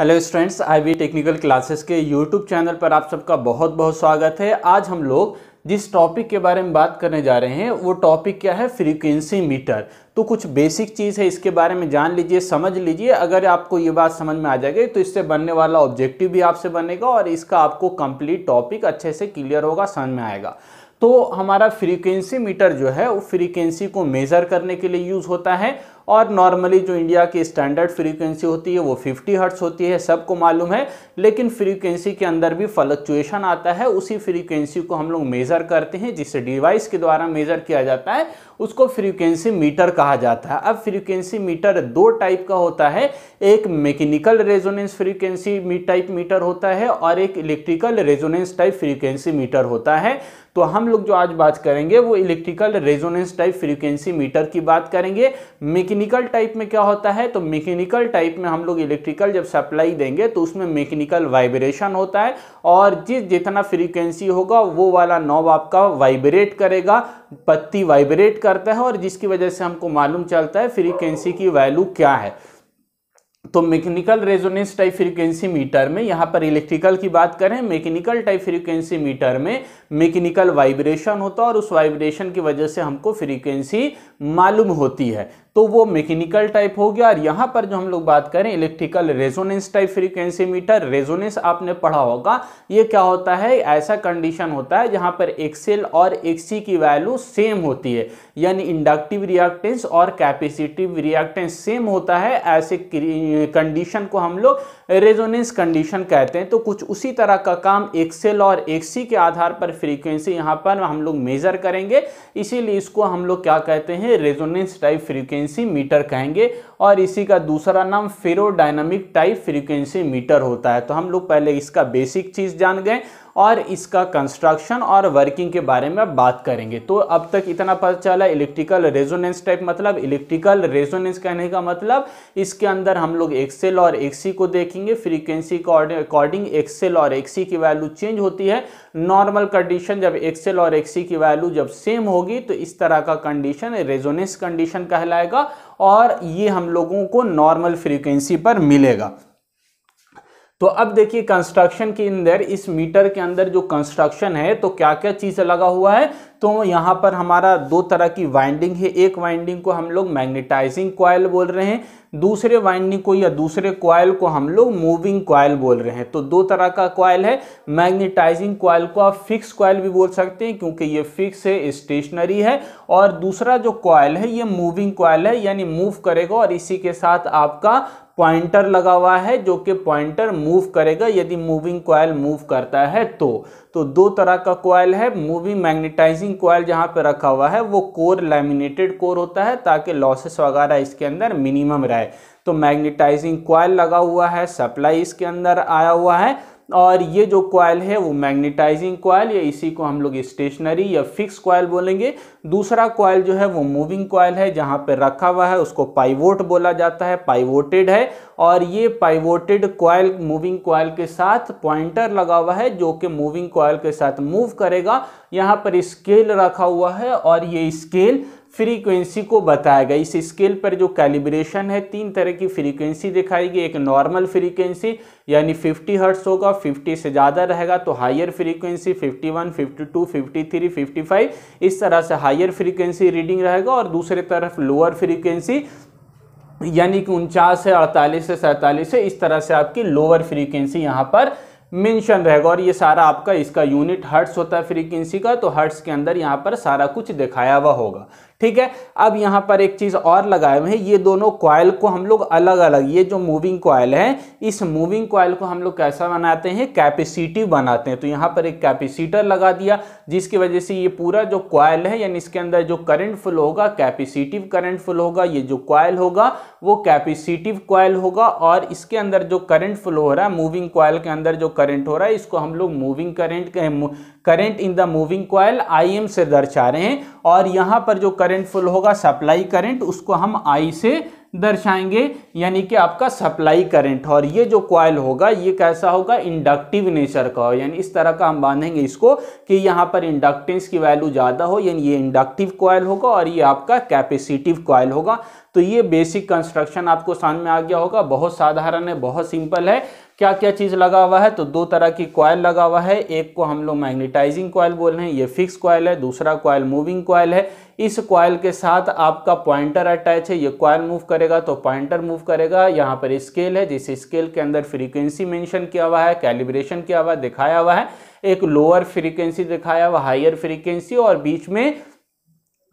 hello students IV technical classes के YouTube channel पर आप सबका बहुत बहुत स्वागत है आज हम लोग जिस टॉपिक के बारे में बात करने जा रहे हैं वो टॉपिक क्या है फ्रीक्वेंसी मीटर तो कुछ बेसिक चीज़ है इसके बारे में जान लीजिए समझ लीजिए अगर आपको ये बात समझ में आ जाएगी तो इससे बनने वाला ऑब्जेक्टिव भी आपसे बनेगा और इसका आपको कंप्लीट टॉपिक अच्छे से क्लियर होगा समझ में आएगा तो हमारा फ्रीक्वेंसी मीटर जो है वो फ्रीक्वेंसी को मेज़र करने के लिए यूज़ होता है और नॉर्मली जो इंडिया की स्टैंडर्ड फ्रीक्वेंसी होती है वो 50 हर्ट्स होती है सबको मालूम है लेकिन फ्रीक्वेंसी के अंदर भी फ्लक्चुएशन आता है उसी फ्रीक्वेंसी को हम लोग मेज़र करते हैं जिसे डिवाइस के द्वारा मेज़र किया जाता है उसको फ्रीक्वेंसी मीटर कहा जाता है अब फ्रीक्वेंसी मीटर दो टाइप का होता है एक mechanical resonance frequency type meter होता है और एक electrical resonance type frequency meter होता है तो हम लोग जो आज बात करेंगे वो electrical resonance type frequency meter की बात करेंगे मैकेनिकल टाइप में क्या होता है तो मैकेनिकल टाइप में हम लोग इलेक्ट्रिकल जब सप्लाई देंगे तो उसमें मैकेनिकल वाइब्रेशन होता है और जिस जितना फ्रीक्वेंसी होगा वो वाला नॉब आपका वाइब्रेट करेगा पत्ती वाइब्रेट करता है और जिसकी वजह से हमको मालूम चलता है फ्रीक्वेंसी की वैल्यू क्या है तो mechanical resonance type frequency meter में यहाँ पर इलेक्ट्रिकल की बात करें मैकेनिकल टाइप फ्रीक्वेंसी मीटर में मैकेनिकल वाइब्रेशन होता है और उस वाइब्रेशन की वजह से हमको फ्रीक्वेंसी मालूम होती है तो वो मैकेनिकल टाइप हो गया और यहाँ पर जो हम लोग बात करें electrical resonance type frequency meter resonance आपने पढ़ा होगा ये क्या होता है ऐसा कंडीशन होता है जहाँ पर एक्सेल और एक्सी की वैल्यू सेम होती है यानी इंडक्टिव रिएक्टेंस और कैपेसिटिव रिएक्टेंस सेम होता है ऐसे कंडीशन को हम लोग रेजोनेंस कंडीशन कहते हैं तो कुछ उसी तरह का काम एक्सेल और एक्सी के आधार पर फ्रीक्वेंसी यहाँ पर हम लोग मेजर करेंगे इसीलिए इसको हम लोग क्या कहते हैं resonance type frequency frequency meter कहेंगे और इसी का दूसरा नाम फेरोडाइनमिक टाइप फ्रीक्वेंसी मीटर होता है तो हम लोग पहले इसका बेसिक चीज़ जान गए और इसका कंस्ट्रक्शन और वर्किंग के बारे में बात करेंगे तो अब तक इतना पता चला इलेक्ट्रिकल रेजोनेंस टाइप मतलब इलेक्ट्रिकल रेजोनेंस कहने का मतलब इसके अंदर हम लोग एक्सेल और एक्सी को देखेंगे फ्रीक्वेंसी अकॉर्डिंग एक्सेल और एक्सी की वैल्यू चेंज होती है नॉर्मल कंडीशन जब एक्सेल और एक्सी की वैल्यू जब सेम होगी तो इस तरह का कंडीशन रेजोनेंस कंडीशन कहलाएगा और ये हम लोगों को नॉर्मल फ्रीक्वेंसी पर मिलेगा तो अब देखिए कंस्ट्रक्शन के अंदर इस मीटर के अंदर जो कंस्ट्रक्शन है तो क्या क्या चीज़ लगा हुआ है तो यहाँ पर हमारा दो तरह की वाइंडिंग है एक वाइंडिंग को हम लोग मैग्नेटाइजिंग क्वाइल बोल रहे हैं दूसरे वाइंडिंग को या दूसरे कॉयल को हम लोग मूविंग क्वाइल बोल रहे हैं तो दो तरह का कॉयल है मैग्नेटाइजिंग क्वाइल को आप फिक्स क्वाइल भी बोल सकते हैं क्योंकि ये फिक्स है स्टेशनरी है और दूसरा जो कॉयल है ये मूविंग कॉयल है यानी मूव करेगा और इसी के साथ आपका पॉइंटर लगा हुआ है जो कि पॉइंटर मूव करेगा यदि मूविंग कॉयल मूव करता है तो तो दो तरह का कॉयल है मूविंग मैग्नेटाइजिंग कॉयल जहाँ पे रखा हुआ है वो कोर लैमिनेटेड कोर होता है ताकि लॉसेस वगैरह इसके अंदर मिनिमम रहे तो मैग्नेटाइजिंग कॉयल लगा हुआ है सप्लाई इसके अंदर आया हुआ है और ये जो कॉयल है वो मैग्नेटाइजिंग कॉयल या इसी को हम लोग स्टेशनरी या फिक्स कॉयल बोलेंगे दूसरा कॉयल जो है वो मूविंग कॉयल है जहाँ पे रखा हुआ है उसको पाइवोट बोला जाता है पाइवोटेड है और ये पाइवोटेड कॉयल मूविंग कॉयल के साथ पॉइंटर लगा हुआ है जो कि मूविंग कॉयल के साथ मूव करेगा यहाँ पर स्केल रखा हुआ है और ये स्केल फ्रीक्वेंसी को बताया गया इस स्केल पर जो कैलिब्रेशन है तीन तरह की फ्रीक्वेंसी दिखाएगी एक नॉर्मल फ्रीक्वेंसी यानी 50 हर्ट्स होगा 50 से ज़्यादा रहेगा तो हायर फ्रीक्वेंसी 51, 52, 53, 55 इस तरह से हायर फ्रीक्वेंसी रीडिंग रहेगा और दूसरे तरफ लोअर फ्रीक्वेंसी यानी कि उनचास से अड़तालीस से सैंतालीस से इस तरह से आपकी लोअर फ्रीक्वेंसी यहाँ पर मेंशन रहेगा और ये सारा आपका इसका यूनिट हर्ट्स होता है फ्रीक्वेंसी का तो हर्ट्स के अंदर यहाँ पर सारा कुछ दिखाया हुआ होगा ठीक है अब यहाँ पर एक चीज़ और लगाए हुए हैं ये दोनों क्वाइल को हम लोग अलग अलग ये जो मूविंग क्वाइल है इस मूविंग कॉयल को हम लोग कैसा बनाते हैं कैपेसिटिव बनाते हैं तो यहां पर एक कैपेसिटर लगा दिया जिसकी वजह से ये पूरा जो क्वाइल है यानी इसके अंदर जो करंट फ्लो होगा कैपेसिटिव करंट फ्लो होगा ये जो क्वाइल होगा वो कैपेसिटिव कॉयल होगा और इसके अंदर जो करंट फ्लो हो रहा है मूविंग कॉयल के अंदर जो करंट हो रहा है इसको हम लोग moving current current in the moving coil I से दर्शा रहे हैं और यहां पर जो करंट करंट फ्लो होगा सप्लाई करंट उसको हम आई से दर्शाएंगे यानी कि आपका सप्लाई करंट और ये जो क्वाइल होगा ये कैसा होगा इंडक्टिव नेचर का हो यानी इस तरह का हम बांधेंगे इसको कि यहाँ पर इंडक्टेंस की वैल्यू ज़्यादा हो यानी ये इंडक्टिव क्वाइल होगा और ये आपका कैपेसिटिव क्वाइल होगा तो ये बेसिक कंस्ट्रक्शन आपको समझ में आ गया होगा बहुत साधारण है बहुत सिंपल है क्या क्या चीज़ लगा हुआ है तो दो तरह की कॉयल लगा हुआ है एक को हम लोग मैग्नेटाइजिंग कॉयल बोल रहे हैं ये फिक्स कॉयल है दूसरा कॉयल मूविंग कॉयल है इस कॉयल के साथ आपका पॉइंटर अटैच है ये कॉयल मूव करेगा तो पॉइंटर मूव करेगा यहाँ पर स्केल है जिस स्केल के अंदर फ्रीक्वेंसी मेंशन किया हुआ है कैलिब्रेशन किया हुआ है दिखाया हुआ है एक लोअर फ्रीक्वेंसी दिखाया हुआ हायर फ्रीक्वेंसी और बीच में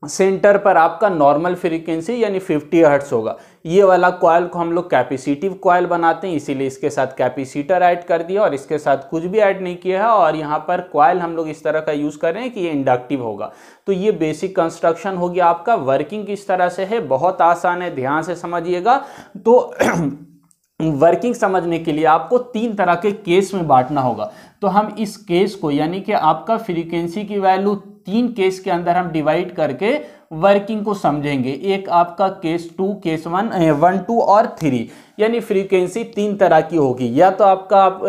सेंटर पर आपका नॉर्मल फ्रीक्वेंसी यानी 50 हर्ट्स होगा ये वाला कॉयल को हम लोग कैपेसिटिव कॉयल बनाते हैं इसीलिए इसके साथ कैपेसिटर ऐड कर दिया और इसके साथ कुछ भी ऐड नहीं किया है और यहाँ पर कॉयल हम लोग इस तरह का यूज़ कर रहे हैं कि ये इंडक्टिव होगा तो ये बेसिक कंस्ट्रक्शन हो गया आपका वर्किंग किस तरह से है बहुत आसान है ध्यान से समझिएगा तो वर्किंग समझने के लिए आपको तीन तरह के केस में बांटना होगा तो हम इस केस को यानी कि आपका फ्रीक्वेंसी की वैल्यू तीन केस के अंदर हम डिवाइड करके वर्किंग को समझेंगे एक आपका case two case one one two और थ्री यानी फ्रीक्वेंसी तीन तरह की होगी या तो आपका आप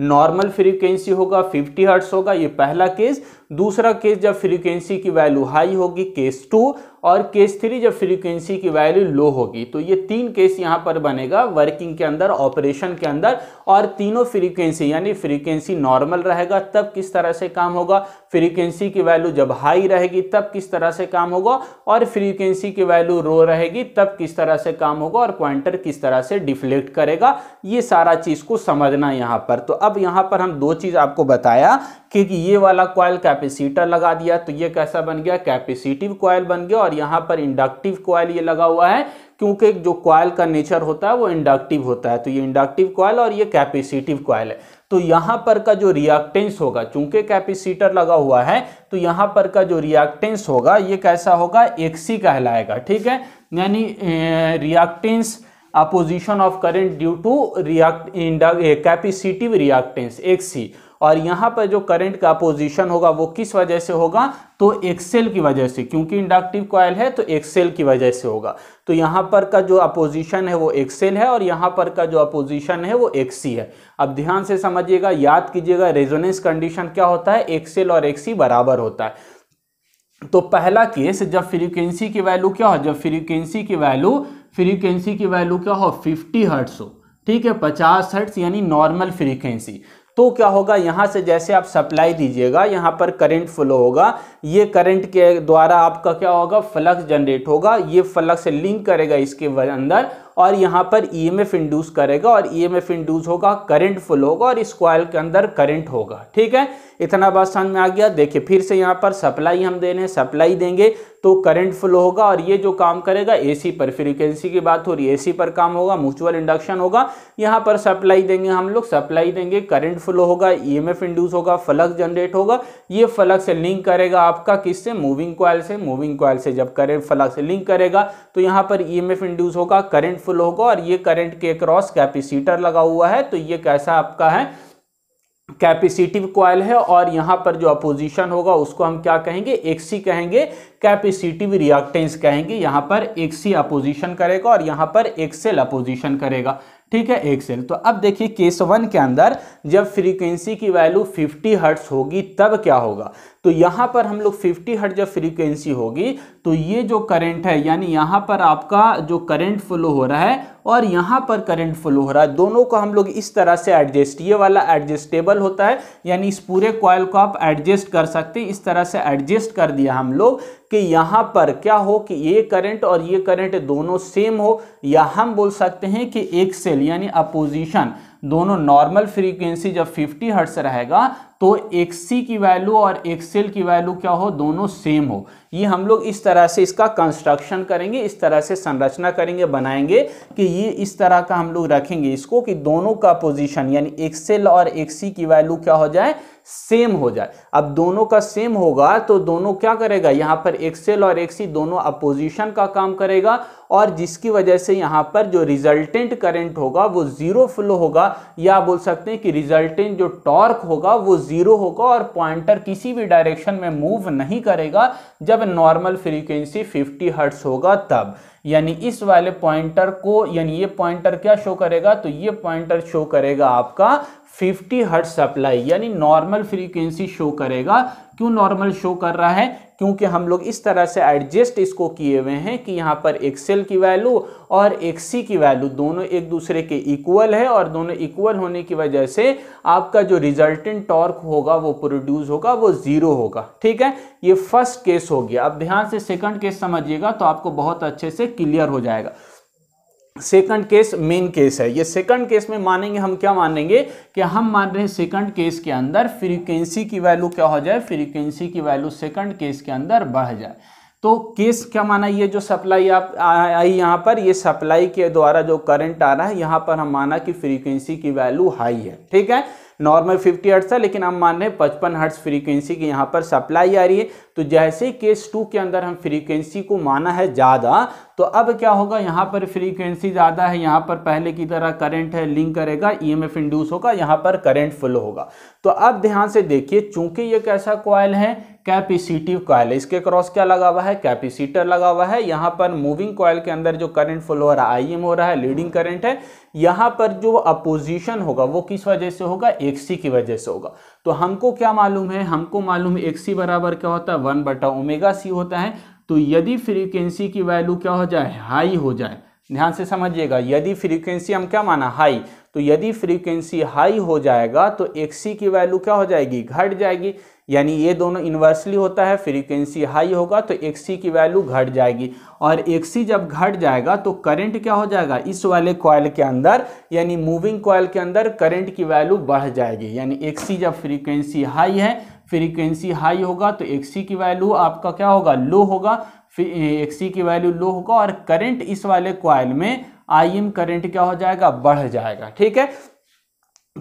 नॉर्मल फ्रीक्वेंसी होगा 50 हर्ट्स होगा ये पहला केस दूसरा केस जब फ्रीक्वेंसी की वैल्यू हाई होगी केस टू और केस थ्री जब फ्रीक्वेंसी की वैल्यू लो होगी तो ये तीन केस यहाँ पर बनेगा वर्किंग के अंदर ऑपरेशन के अंदर और तीनों फ्रीक्वेंसी यानी फ्रीक्वेंसी नॉर्मल रहेगा तब किस तरह से काम होगा फ्रीक्वेंसी की वैल्यू जब हाई रहेगी तब किस तरह से काम होगा और फ्रीक्वेंसी की वैल्यू रो रहेगी तब किस तरह से काम होगा और पॉइंटर किस तरह से डिफ्लेक्ट करेगा ये सारा चीज़ को समझना यहाँ पर तो अब यहाँ पर हम दो चीज़ आपको बताया कि ये वाला कॉयल कैप कैपेसिटर लगा दिया तो ये कैसा बन गया कैपेसिटिव कॉयल बन गया और यहाँ पर इंडक्टिव कॉयल ये लगा हुआ है क्योंकि जो कॉयल का नेचर होता है वो इंडक्टिव होता है तो ये इंडक्टिव कॉयल और ये कैपेसिटिव कॉयल है तो यहाँ पर का जो रिएक्टेंस होगा चूंकि कैपेसिटर लगा हुआ है तो यहाँ पर का जो रिएक्टेंस होगा ये कैसा होगा एक्सी कहलाएगा ठीक है यानी reactance uh, opposition of current due to react capacitive reactance X C और यहाँ पर जो करंट का अपोजिशन होगा वो किस वजह से होगा तो एक्सेल की वजह से क्योंकि इंडक्टिव कॉयल है तो एक्सेल की वजह से होगा तो यहाँ पर का जो अपोजिशन है वो एक्सेल है और यहाँ पर का जो अपोजिशन है वो एक्सी है अब ध्यान से समझिएगा याद कीजिएगा रेजोनेंस कंडीशन क्या होता है एक्सेल और एक्सी बराबर होता है तो पहला केस जब फ्रीक्वेंसी की वैल्यू क्या हो जब फ्रीक्वेंसी की वैल्यू फ्रीक्वेंसी की वैल्यू क्या हो 50 हर्ट्स हो ठीक है 50 हर्ट्स यानी नॉर्मल फ्रीक्वेंसी तो क्या होगा यहाँ से जैसे आप सप्लाई दीजिएगा यहाँ पर करंट फ्लो होगा ये करंट के द्वारा आपका क्या होगा फ्लक्स जनरेट होगा ये फ्लक्स लिंक करेगा इसके अंदर और यहाँ पर ईएमएफ e इंड्यूस करेगा और ईएमएफ e इंड्यूस होगा करंट फ्लो होगा और इस कॉयल के अंदर करंट होगा ठीक है इतना बात समझ में आ गया देखिए फिर से यहाँ पर सप्लाई हम दे रहे हैं सप्लाई देंगे तो करंट फ्लो होगा और ये जो काम करेगा एसी पर फ्रीक्वेंसी की बात हो रही है एसी पर काम होगा म्यूचुअल इंडक्शन होगा यहाँ पर सप्लाई देंगे हम लोग सप्लाई देंगे करंट फ्लो होगा ईएमएफ इंड्यूस होगा फ्लक्स जनरेट होगा ये फ्लक्स लिंक करेगा आपका किससे मूविंग कॉयल से मूविंग कॉयल से जब करेंट फ्लक्स लिंक करेगा तो यहाँ पर एफ इंड्यूस होगा करेंट फ्लो होगा और ये करेंट के क्रॉस कैपेसिटर लगा हुआ है तो ये कैसा आपका है कैपेसिटिव कॉयल है और यहाँ पर जो अपोजिशन होगा उसको हम क्या कहेंगे एक्सी कहेंगे कैपेसिटिव रिएक्टेंस कहेंगे यहाँ पर एक्सी अपोजिशन करेगा और यहाँ पर एक्सेल अपोजिशन करेगा ठीक है एक्सेल तो अब देखिए केस वन के अंदर जब फ्रीक्वेंसी की वैल्यू 50 हर्ट्स होगी तब क्या होगा तो यहाँ पर हम लोग 50 हर्ट जब फ्रीक्वेंसी होगी तो ये जो करंट है यानी यहाँ पर आपका जो करंट फ्लो हो रहा है और यहाँ पर करंट फ्लो हो रहा है दोनों को हम लोग इस तरह से एडजस्ट ये वाला एडजस्टेबल होता है यानी इस पूरे कॉयल को आप एडजस्ट कर सकते हैं इस तरह से एडजस्ट कर दिया हम लोग कि यहाँ पर क्या हो कि ये करंट और ये करंट दोनों सेम हो या हम बोल सकते हैं कि एक सेल यानी अपोजिशन दोनों नॉर्मल फ्रीक्वेंसी जब 50 हर्ट्ज रहेगा तो एक्सी की वैल्यू और एक्सेल की वैल्यू क्या हो दोनों सेम हो ये हम लोग इस तरह से इसका कंस्ट्रक्शन करेंगे इस तरह से संरचना करेंगे बनाएंगे कि ये इस तरह का हम लोग रखेंगे इसको कि दोनों का पोजीशन यानी एक्सेल और एक्स की वैल्यू क्या हो जाए सेम हो जाए अब दोनों का सेम होगा तो दोनों क्या करेगा यहाँ पर एक्सेल और एक्सी दोनों अपोजिशन का काम करेगा और जिसकी वजह से यहाँ पर जो रिजल्टेंट करंट होगा वो जीरो फ्लो होगा या बोल सकते हैं कि रिजल्टेंट जो टॉर्क होगा वो जीरो होगा और पॉइंटर किसी भी डायरेक्शन में मूव नहीं करेगा जब नॉर्मल फ्रीक्वेंसी 50 हर्ट्स होगा तब यानी इस वाले पॉइंटर को यानी ये पॉइंटर क्या शो करेगा तो ये पॉइंटर शो करेगा आपका 50 हर्ट सप्लाई यानी नॉर्मल फ्रीक्वेंसी शो करेगा क्यों नॉर्मल शो कर रहा है क्योंकि हम लोग इस तरह से एडजस्ट इसको किए हुए हैं कि यहाँ पर एक्सेल की वैल्यू और एक्सी की वैल्यू दोनों एक दूसरे के इक्वल है और दोनों इक्वल होने की वजह से आपका जो रिजल्टेंट टॉर्क होगा वो प्रोड्यूस होगा वो ज़ीरो होगा ठीक है ये फर्स्ट केस हो गया अब ध्यान से सेकंड केस समझिएगा तो आपको बहुत अच्छे से क्लियर हो जाएगा सेकंड केस मेन केस है ये सेकंड केस में मानेंगे हम क्या मानेंगे कि हम मान रहे हैं सेकंड केस के अंदर फ्रीक्वेंसी की वैल्यू क्या हो जाए फ्रीक्वेंसी की वैल्यू सेकंड केस के अंदर बढ़ जाए तो केस क्या माना ये जो सप्लाई आप आई यहाँ पर ये सप्लाई के द्वारा जो करंट आ रहा है यहाँ पर हम माना कि फ्रीक्वेंसी की वैल्यू हाई है ठीक है नॉर्मल फिफ्टी हर्ट्स था लेकिन हम मान रहे हैं पचपन हर्ट्स फ्रीक्वेंसी की यहाँ पर सप्लाई आ रही है तो जैसे केस टू के अंदर हम फ्रीक्वेंसी को माना है ज़्यादा तो अब क्या होगा यहाँ पर फ्रीक्वेंसी ज़्यादा है यहाँ पर पहले की तरह करंट है लिंक करेगा ईएमएफ e इंड्यूस होगा यहाँ पर करंट फ्लो होगा तो अब ध्यान से देखिए चूंकि ये कैसा कॉयल है कैपेसिटिव कॉयल इसके क्रॉस क्या लगा हुआ है कैपेसिटर लगा हुआ है यहाँ पर मूविंग कॉयल के अंदर जो करंट फ्लो हो रहा है आई हो रहा है लीडिंग करंट है यहाँ पर जो अपोजिशन होगा वो किस वजह से होगा एक्सी की वजह से होगा तो हमको क्या मालूम है हमको मालूम है एक्सी बराबर क्या होता है वन बटा ओमेगा सी होता है तो यदि फ्रीक्वेंसी की वैल्यू क्या हो जाए हाई हो जाए ध्यान से समझिएगा यदि फ्रीक्वेंसी हम क्या माना हाई तो यदि फ्रीक्वेंसी हाई हो जाएगा तो एक्सी की वैल्यू क्या हो जाएगी घट जाएगी यानी ये दोनों इन्वर्सली होता है फ्रीक्वेंसी हाई होगा तो एक्सी की वैल्यू घट जाएगी और एक्सी जब घट जाएगा तो करंट क्या हो जाएगा इस वाले कॉयल के अंदर यानी मूविंग कॉयल के अंदर करंट की वैल्यू बढ़ जाएगी यानी एक्सी जब फ्रीक्वेंसी हाई है फ्रीक्वेंसी हाई होगा तो एक्सी की वैल्यू आपका क्या होगा लो होगा एक्सी की वैल्यू लो होगा और करंट इस वाले कॉयल में आई एम करंट क्या हो जाएगा बढ़ जाएगा ठीक है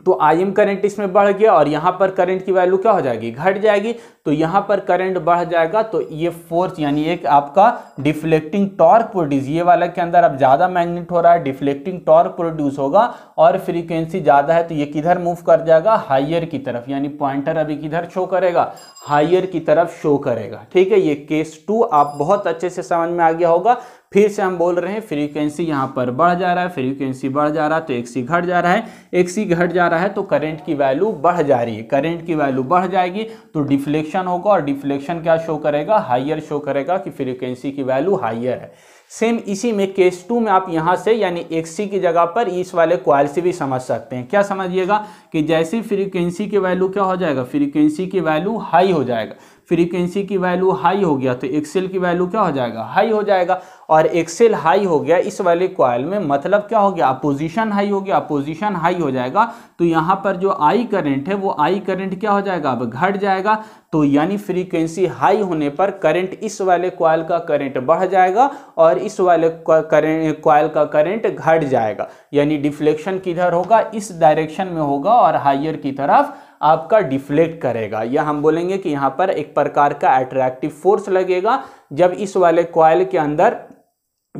तो आई एम करंट इसमें बढ़ गया और यहाँ पर करंट की वैल्यू क्या हो जाएगी घट जाएगी तो यहाँ पर करंट बढ़ जाएगा तो ये फोर्स यानी एक आपका डिफ्लेक्टिंग टॉर्क प्रोड्यूस ये वाला के अंदर अब ज़्यादा मैग्नेट हो रहा है डिफ्लेक्टिंग टॉर्क प्रोड्यूस होगा और फ्रीक्वेंसी ज़्यादा है तो ये किधर मूव कर जाएगा हाइयर की तरफ यानी पॉइंटर अभी किधर शो करेगा हाइयर की तरफ शो करेगा ठीक है ये केस टू आप बहुत अच्छे से समझ में आ गया होगा फिर से हम बोल रहे हैं फ्रीक्वेंसी यहाँ पर बढ़ जा रहा है फ्रीक्वेंसी बढ़ जा रहा है तो एक सी घट जा रहा है एक सी घट जा रहा है तो करंट की वैल्यू बढ़ जा रही है करंट की वैल्यू बढ़ जाएगी तो डिफ्लेक्शन होगा और डिफ्लेक्शन क्या शो करेगा हाइयर शो करेगा कि फ्रीक्वेंसी की वैल्यू हाइयर है सेम इसी में केस टू में आप यहाँ से यानी सी की जगह पर इस वाले क्वाइल से भी समझ सकते हैं क्या समझिएगा कि जैसे फ्रीक्वेंसी की वैल्यू क्या हो जाएगा फ्रीक्वेंसी की वैल्यू हाई हो जाएगा फ्रीक्वेंसी की वैल्यू हाई हो गया तो एक्सेल की वैल्यू क्या हो जाएगा हाई हो जाएगा और एक्सेल हाई हो गया इस वाले कॉयल में मतलब क्या हो गया अपोजिशन हाई हो गया अपोजिशन हाई हो जाएगा तो यहाँ पर जो आई करंट है वो आई करंट क्या हो जाएगा अब घट जाएगा तो यानी फ्रीक्वेंसी हाई होने पर करंट इस वाले कॉयल का करंट बढ़ जाएगा और इस वाले करेंट कॉयल का करंट घट जाएगा यानी डिफ्लेक्शन किधर होगा इस डायरेक्शन में होगा और हाइयर की तरफ आपका डिफ्लेक्ट करेगा या हम बोलेंगे कि यहाँ पर एक प्रकार का अट्रैक्टिव फोर्स लगेगा जब इस वाले कॉयल के अंदर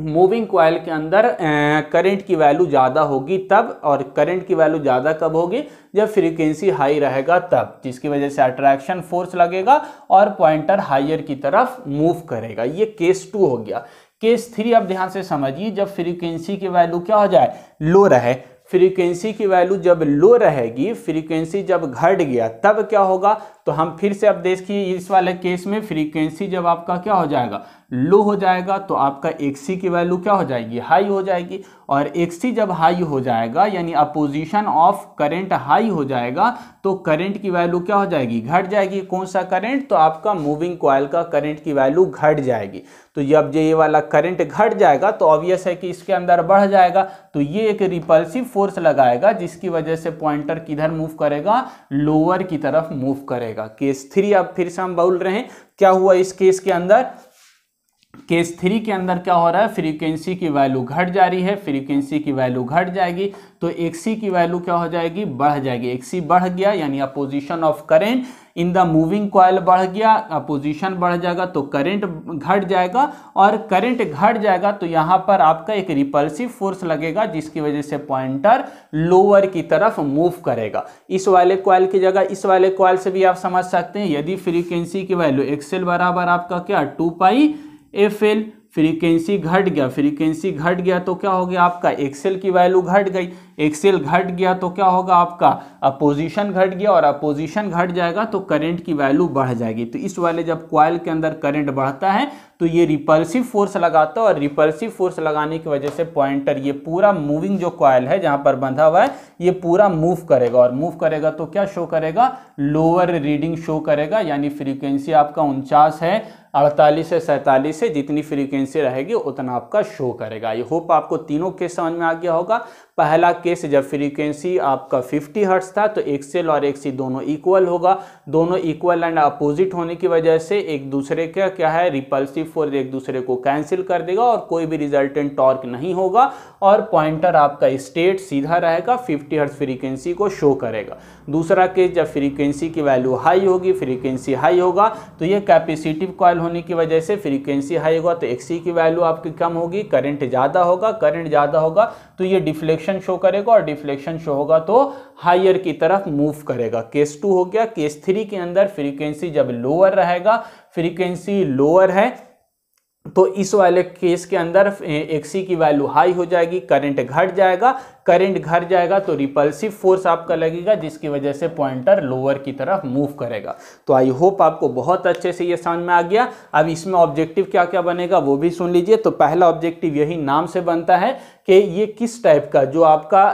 मूविंग कॉयल के अंदर करंट की वैल्यू ज़्यादा होगी तब और करंट की वैल्यू ज़्यादा कब होगी जब फ्रीक्वेंसी हाई रहेगा तब जिसकी वजह से अट्रैक्शन फोर्स लगेगा और पॉइंटर हायर की तरफ मूव करेगा ये केस टू हो गया केस थ्री आप ध्यान से समझिए जब फ्रीक्वेंसी की वैल्यू क्या हो जाए लो रहे फ्रीक्वेंसी की वैल्यू जब लो रहेगी फ्रीक्वेंसी जब घट गया तब क्या होगा तो हम फिर से अब देखिए इस वाले केस में फ्रीक्वेंसी जब आपका क्या हो जाएगा लो हो जाएगा तो आपका एक्सी की वैल्यू क्या हो जाएगी हाई हो जाएगी और एक्सी जब हाई हो जाएगा यानी अपोजिशन ऑफ करेंट हाई हो जाएगा तो करंट की वैल्यू क्या हो जाएगी घट जाएगी कौन सा करंट तो आपका मूविंग कॉयल का करंट की वैल्यू घट जाएगी तो जब ये वाला करंट घट जाएगा तो ऑब्वियस है कि इसके अंदर बढ़ जाएगा तो ये एक रिपल्सिव फोर्स लगाएगा जिसकी वजह से पॉइंटर किधर मूव करेगा लोअर की तरफ मूव करेगा केस थ्री अब फिर से हम बोल रहे हैं क्या हुआ इस केस के अंदर केस थ्री के अंदर क्या हो रहा है फ्रीक्वेंसी की वैल्यू घट जा रही है फ्रीक्वेंसी की वैल्यू घट जाएगी तो एक्सी की वैल्यू क्या हो जाएगी बढ़ जाएगी एक्सी बढ़ गया यानी opposition of current in the moving coil बढ़ गया अपोजिशन बढ़ जाएगा तो करंट घट जाएगा और करंट घट जाएगा तो यहाँ पर आपका एक रिपल्सिव फोर्स लगेगा जिसकी वजह से पॉइंटर लोअर की तरफ मूव करेगा इस वाले कॉयल की जगह इस वाले कॉयल से भी आप समझ सकते हैं यदि फ्रीक्वेंसी की वैल्यू एक्सेल बराबर आपका क्या two pi f L frequency घट गया फ्रीक्वेंसी घट गया तो क्या हो गया आपका एक्सेल की वैल्यू घट गई एक्सेल घट गया तो क्या होगा आपका अपोजिशन घट गया और अपोजिशन घट जाएगा तो करंट की वैल्यू बढ़ जाएगी तो इस वाले जब क्वाइल के अंदर करंट बढ़ता है तो ये रिपल्सिव फोर्स लगाता है और रिपल्सिव फोर्स लगाने की वजह से पॉइंटर ये पूरा मूविंग जो कॉयल है जहां पर बंधा हुआ है ये पूरा मूव करेगा और मूव करेगा तो क्या शो करेगा लोअर रीडिंग शो करेगा यानी फ्रीक्वेंसी आपका उनचास है अड़तालीस से सैंतालीस से जितनी फ्रीक्वेंसी रहेगी उतना आपका शो करेगा ये होप आपको तीनों केस समझ में आ गया होगा पहला केस जब फ्रीक्वेंसी आपका 50 हर्ट्स था तो एक्सेल और एक्सी दोनों इक्वल होगा दोनों इक्वल एंड अपोजिट होने की वजह से एक दूसरे का क्या है रिपल्सिव फोर्स एक दूसरे को कैंसिल कर देगा और कोई भी रिजल्टेंट टॉर्क नहीं होगा और पॉइंटर आपका स्टेट सीधा रहेगा फिफ्टी हर्ट्स फ्रीक्वेंसी को शो करेगा दूसरा केस जब फ्रीक्वेंसी की वैल्यू हाई होगी फ्रीक्वेंसी हाई होगा तो ये कैपेसिटिव कॉल होने की वजह से फ्रीक्वेंसी हाई होगा तो एक्सी की वैल्यू आपकी कम होगी करंट ज़्यादा होगा करंट ज़्यादा होगा तो ये डिफ्लेक्शन रिफ्लेक्शन शो करेगा और डिफ्लेक्शन शो होगा तो हायर की तरफ मूव करेगा केस टू हो गया केस थ्री के अंदर फ्रीक्वेंसी जब लोअर रहेगा फ्रीक्वेंसी लोअर है तो इस वाले केस के अंदर एक्सी की वैल्यू हाई हो जाएगी करंट घट जाएगा करंट घर जाएगा तो रिपल्सिव फोर्स आपका लगेगा जिसकी वजह से पॉइंटर लोअर की तरफ मूव करेगा तो आई होप आपको बहुत अच्छे से ये समझ में आ गया अब इसमें ऑब्जेक्टिव क्या क्या बनेगा वो भी सुन लीजिए तो पहला ऑब्जेक्टिव यही नाम से बनता है कि ये किस टाइप का जो आपका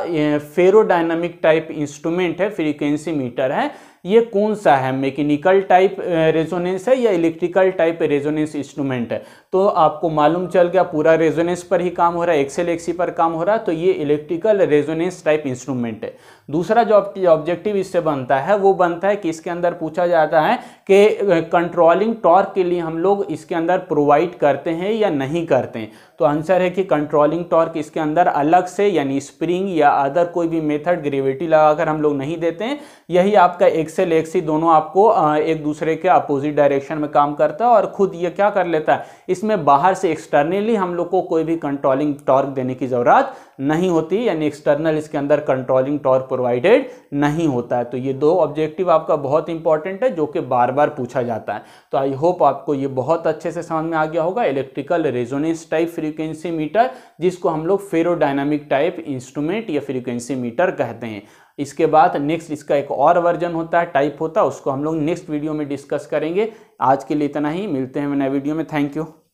फेरोडाइनमिक टाइप इंस्ट्रूमेंट है फ्रीक्वेंसी मीटर है ये कौन सा है मैकेनिकल टाइप रेजोनेंस है या इलेक्ट्रिकल टाइप रेजोनेंस इंस्ट्रूमेंट है तो आपको मालूम चल गया पूरा रेजोनेंस पर ही काम हो रहा है एक्सेल एक्सी पर काम हो रहा है तो ये इलेक्ट्रिकल रेजोनेंस टाइप इंस्ट्रूमेंट है दूसरा जो ऑब्जेक्टिव इससे बनता है वो बनता है कि इसके अंदर पूछा जाता है कि कंट्रोलिंग टॉर्क के लिए हम लोग इसके अंदर प्रोवाइड करते हैं या नहीं करते हैं तो आंसर है कि कंट्रोलिंग टॉर्क इसके अंदर अलग से यानी स्प्रिंग या अदर कोई भी मेथड ग्रेविटी लगाकर हम लोग नहीं देते हैं यही आपका एक्सेल एक्सी दोनों आपको एक दूसरे के अपोजिट डायरेक्शन में काम करता है और खुद ये क्या कर लेता है इसमें बाहर से एक्सटर्नली हम लोग को कोई भी कंट्रोलिंग टॉर्क देने की ज़रूरत नहीं होती यानी एक्सटर्नल इसके अंदर कंट्रोलिंग टॉर्क प्रोवाइडेड नहीं होता है तो ये दो ऑब्जेक्टिव आपका बहुत इंपॉर्टेंट है जो कि बार बार पूछा जाता है तो आई होप आपको ये बहुत अच्छे से समझ में आ गया होगा electrical resonance type frequency meter जिसको हम लोग फेरोडाइनामिक टाइप इंस्ट्रूमेंट या फ्रीक्वेंसी मीटर कहते हैं इसके बाद नेक्स्ट इसका एक और वर्जन होता है टाइप होता है उसको हम लोग नेक्स्ट वीडियो में डिस्कस करेंगे आज के लिए इतना ही मिलते हैं नए वीडियो में थैंक यू